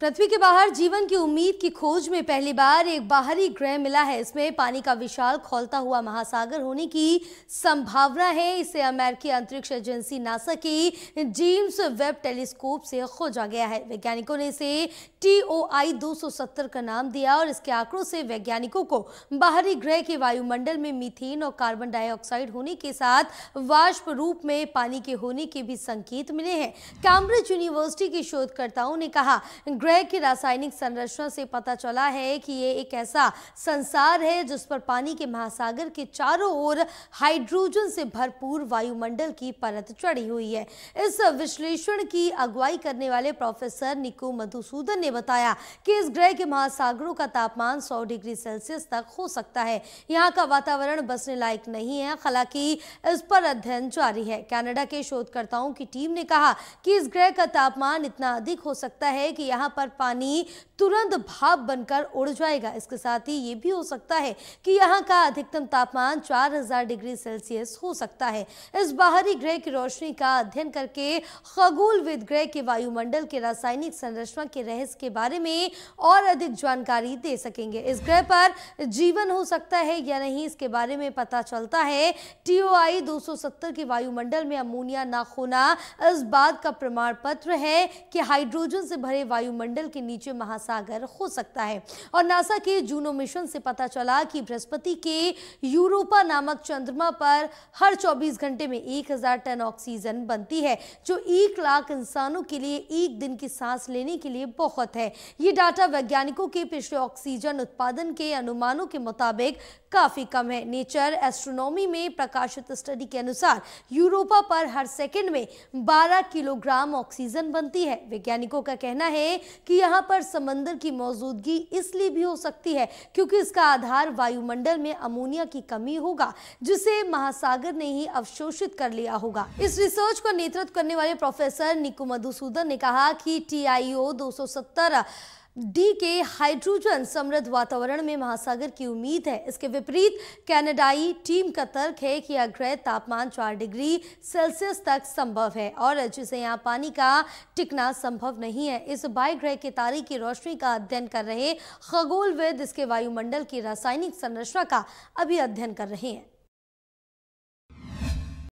पृथ्वी के बाहर जीवन की उम्मीद की खोज में पहली बार एक बाहरी ग्रह मिला है इसमें पानी का विशाल खोलता हुआ महासागर होने की संभावना है इसे अमेरिकी अंतरिक्ष एजेंसी नासा की जेम्स वेब टेलीस्कोप से खोजा गया है वैज्ञानिकों ने इसे टी ओ आई दो सौ सत्तर का नाम दिया और इसके आंकड़ों से वैज्ञानिकों को बाहरी ग्रह के वायुमंडल में मीथेन और कार्बन डाइऑक्साइड होने के साथ वाष्प रूप में पानी के होने के भी संकेत मिले हैं कैम्ब्रिज यूनिवर्सिटी के शोधकर्ताओं ने कहा ग्रह की रासायनिक संरचना से पता चला है कि ये एक ऐसा संसार है जिस पर पानी के महासागर के चारों ओर हाइड्रोजन से भरपूर वायुमंडल की परत चढ़ी हुई है इस विश्लेषण की अगुवाई करने वाले प्रोफेसर निको मधुसूदन ने बताया कि इस ग्रह के महासागरों का तापमान 100 डिग्री सेल्सियस तक हो सकता है यहाँ का वातावरण बसने लायक नहीं है हालांकि इस पर अध्ययन जारी है कैनेडा के शोधकर्ताओं की टीम ने कहा कि इस ग्रह का तापमान इतना अधिक हो सकता है कि यहाँ पर पानी तुरंत भाप बनकर उड़ जाएगा इसके साथ ही ये भी हो सकता है कि यहाँ का अधिकतम तापमान 4000 डिग्री सेल्सियस हो सकता है इस बाहरी ग्रह की रोशनी का अध्ययन करके विद ग्रह के वायुमंडल के रासायनिक संरचना के रहस्य के बारे में और अधिक जानकारी दे सकेंगे इस ग्रह पर जीवन हो सकता है या नहीं इसके बारे में पता चलता है टीओआई 270 के वायुमंडल में अमोनिया ना होना इस बात का प्रमाण पत्र है कि हाइड्रोजन से भरे वायुमंडल वायुमंडल के नीचे महासागर हो सकता है और नासा के जूनो मिशन से पता चला कि बृहस्पति के यूरोपा नामक चंद्रमा पर हर 24 घंटे में 1000 टन ऑक्सीजन बनती है जो एक लाख इंसानों के लिए एक दिन की सांस लेने के लिए बहुत है ये डाटा वैज्ञानिकों के पिछले ऑक्सीजन उत्पादन के अनुमानों के मुताबिक काफ़ी कम है नेचर एस्ट्रोनॉमी में प्रकाशित स्टडी के अनुसार यूरोपा पर हर सेकंड में 12 किलोग्राम ऑक्सीजन बनती है वैज्ञानिकों का कहना है कि यहाँ पर समंदर की मौजूदगी इसलिए भी हो सकती है क्योंकि इसका आधार वायुमंडल में अमोनिया की कमी होगा जिसे महासागर ने ही अवशोषित कर लिया होगा इस रिसर्च का नेतृत्व करने वाले प्रोफेसर निकु मधुसूदन ने कहा कि टी आई ओ डी के हाइड्रोजन समृद्ध वातावरण में महासागर की उम्मीद है इसके विपरीत कैनेडाई टीम का तर्क है कि अग्रह तापमान चार डिग्री सेल्सियस तक संभव है और जिसे यहाँ पानी का टिकना संभव नहीं है इस बायग्रह के तारे की रोशनी का अध्ययन कर रहे खगोलविद इसके वायुमंडल की रासायनिक संरचना का अभी अध्ययन कर रहे हैं